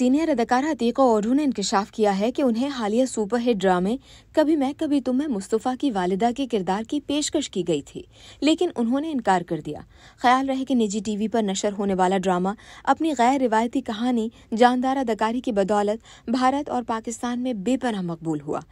senior अदाकारा अतीका ओढ़ू ने इंकशाफ किया है कि उन्हें हालिया सुपरहिट ड्रामे कभी मैं कभी तुम मैं मुस्तफ़ा की वालिदा के किरदार की पेशकश की गई थी लेकिन उन्होंने इनकार कर दिया ख्याल रहे कि निजी टीवी पर नशर होने वाला ड्रामा अपनी गैर रिवायती कहानी जानदार अदाकारी की बदौलत भारत और पाकिस्तान में बेपनाह मकबूल हुआ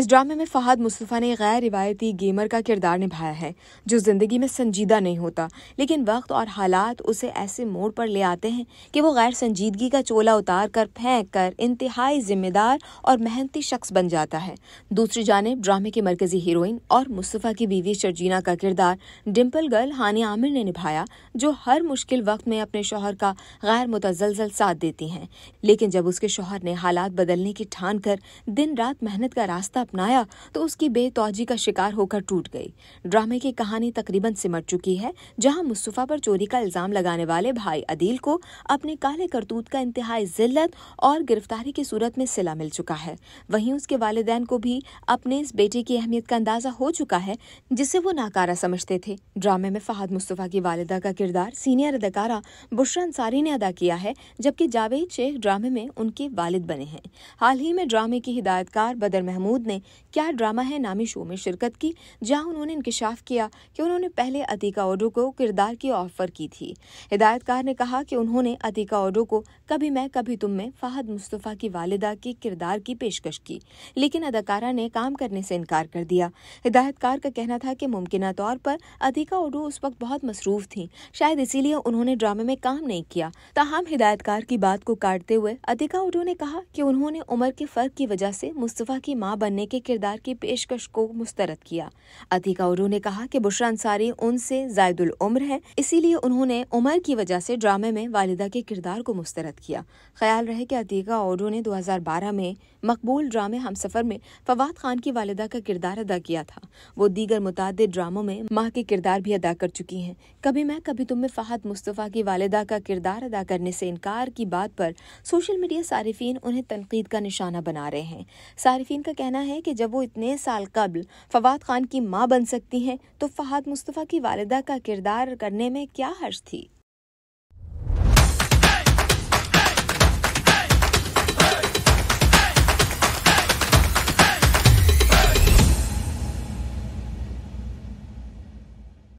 इस ड्रामे में फहद मुस्तफ़ा ने गैर रिवायती गेमर का किरदार निभाया है जो ज़िंदगी में संजीदा नहीं होता लेकिन वक्त और हालात उसे ऐसे मोड़ पर ले आते हैं कि वो गैर संजीदगी का चोला उतार कर फेंक कर इंतहाई जिम्मेदार और मेहनती शख्स बन जाता है दूसरी जानब ड्रामे की मरकजी हीरोइन और मुस्तफ़ा की बीवी शर्जीना का किरदार डिम्पल गर्ल हानि आमिर ने निभाया जो हर मुश्किल वक्त में अपने शोहर का गैर मुतजलजल साथ देती हैं लेकिन जब उसके शोहर ने हालात बदलने की ठान कर दिन रात मेहनत का रास्ता अपनाया तो उसकी बेतौजी का शिकार होकर टूट गई ड्रामे की कहानी तकरीबन सिमट चुकी है जहां मुस्तफ़ा पर चोरी का इल्ज़ाम लगाने वाले भाई अदील को अपने काले करतूत का इंतहाई जिल्ल जमीलत और गिरफ्तारी की सूरत में सिला मिल चुका है वहीं उसके वालदेन को भी अपने इस बेटे की अहमियत का अंदाजा हो चुका है जिसे वो नाकारा समझते थे ड्रामे में फहद मुस्तफ़ा की वालदा का किरदार सीनियर अदाकारा बुशरा अंसारी ने अदा किया है जबकि जावेद शेख ड्रामे में उनके वालिद बने हैं हाल ही में ड्रामे की हिदायतकार बदर महमूद ने क्या ड्रामा है नामी शो में शिरकत की जहां उन्होंने इंकशाफ किया कि उन्होंने पहले अतीका ओडो को किरदार की ऑफर की थी हिदायतकार ने कहा कि उन्होंने अतीका ओडो को कभी मैं कभी तुम तो तुम में फ़ाहद मुस्तफ़ा की वालिदा के किरदार की पेशकश की लेकिन अदाकारा ने काम करने से इनकार कर दिया हिदायतकार का कहना था कि मुमकिन तौर पर अधिका उडू उस वक्त बहुत मसरूफ़ थी शायद इसीलिए उन्होंने ड्रामे में काम नहीं किया ताहम हिदायतकार की बात को काटते हुए अधिका उडू ने कहा कि उन्होंने उम्र के फ़र्क की वजह से मुस्तफ़ा की माँ बनने के किरदार की पेशकश को मुस्तरद किया अधिका उडू ने कहा कि बुशरा अंसारी उनसे जायदुल उम्र है इसीलिए उन्होंने उम्र की वजह से ड्रामे में वालिदा के किरदार को मुस्तरद किया ख्याल रहे कि अतीका ओडो ने 2012 में मकबूल ड्रामे हम सफ़र में फवाद खान की वालदा का किरदार अदा किया था वो दीगर मुतद ड्रामों में माँ के किरदार भी अदा कर चुकी हैं कभी मैं कभी तुम में मुस्तफ़ा की वालदा का किरदार अदा करने से इनकार की बात पर सोशल मीडिया सार्फिन उन्हें तनकीद का निशाना बना रहे हैं सार्फिन का कहना है कि जब वो इतने साल कबल फवाद खान की माँ बन सकती हैं तो फहद मुस्तफ़ा की वालदा का किरदार करने में क्या हर्ष थी